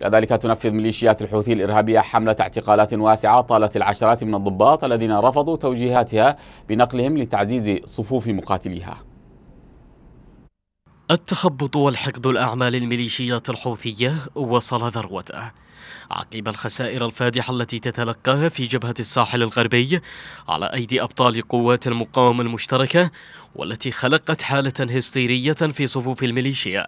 كذلك تنفذ ميليشيات الحوثي الإرهابية حملة اعتقالات واسعة طالت العشرات من الضباط الذين رفضوا توجيهاتها بنقلهم لتعزيز صفوف مقاتليها التخبط والحقد الأعمال الميليشيات الحوثية وصل ذروته عقب الخسائر الفادحة التي تتلقاها في جبهة الساحل الغربي على أيدي أبطال قوات المقاومة المشتركة والتي خلقت حالة هستيرية في صفوف الميليشيا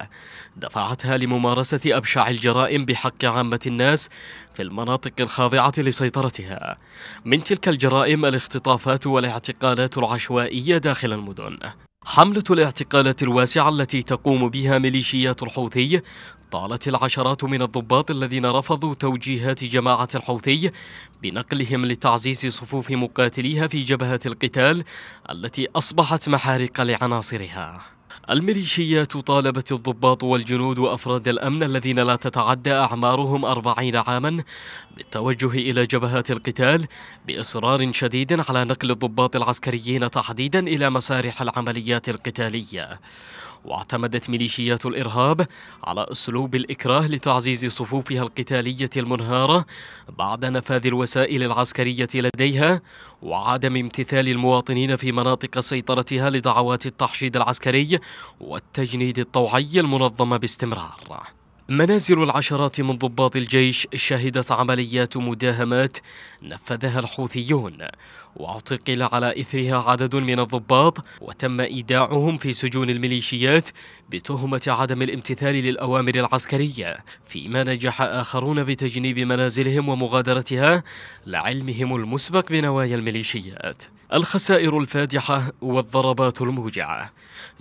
دفعتها لممارسة أبشع الجرائم بحق عامة الناس في المناطق الخاضعة لسيطرتها من تلك الجرائم الاختطافات والاعتقالات العشوائية داخل المدن حملة الاعتقالات الواسعة التي تقوم بها ميليشيات الحوثي طالت العشرات من الضباط الذين رفضوا توجيهات جماعة الحوثي بنقلهم لتعزيز صفوف مقاتليها في جبهة القتال التي أصبحت محارق لعناصرها الميليشيات طالبت الضباط والجنود وأفراد الأمن الذين لا تتعدى أعمارهم أربعين عاما بالتوجه إلى جبهات القتال بإصرار شديد على نقل الضباط العسكريين تحديدا إلى مسارح العمليات القتالية واعتمدت ميليشيات الإرهاب على أسلوب الإكراه لتعزيز صفوفها القتالية المنهارة بعد نفاذ الوسائل العسكرية لديها وعدم امتثال المواطنين في مناطق سيطرتها لدعوات التحشيد العسكري والتجنيد الطوعي المنظم باستمرار منازل العشرات من ضباط الجيش شهدت عمليات مداهمات نفذها الحوثيون واعتقل على إثرها عدد من الضباط وتم إيداعهم في سجون الميليشيات بتهمة عدم الامتثال للأوامر العسكرية فيما نجح آخرون بتجنيب منازلهم ومغادرتها لعلمهم المسبق بنوايا الميليشيات الخسائر الفادحة والضربات الموجعة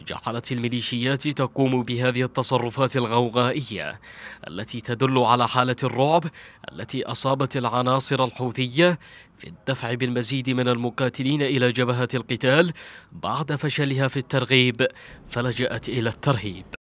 جعلت الميليشيات تقوم بهذه التصرفات الغوغائية التي تدل على حالة الرعب التي أصابت العناصر الحوثية في الدفع بالمزيد من المقاتلين إلى جبهة القتال بعد فشلها في الترغيب فلجأت إلى الترهيب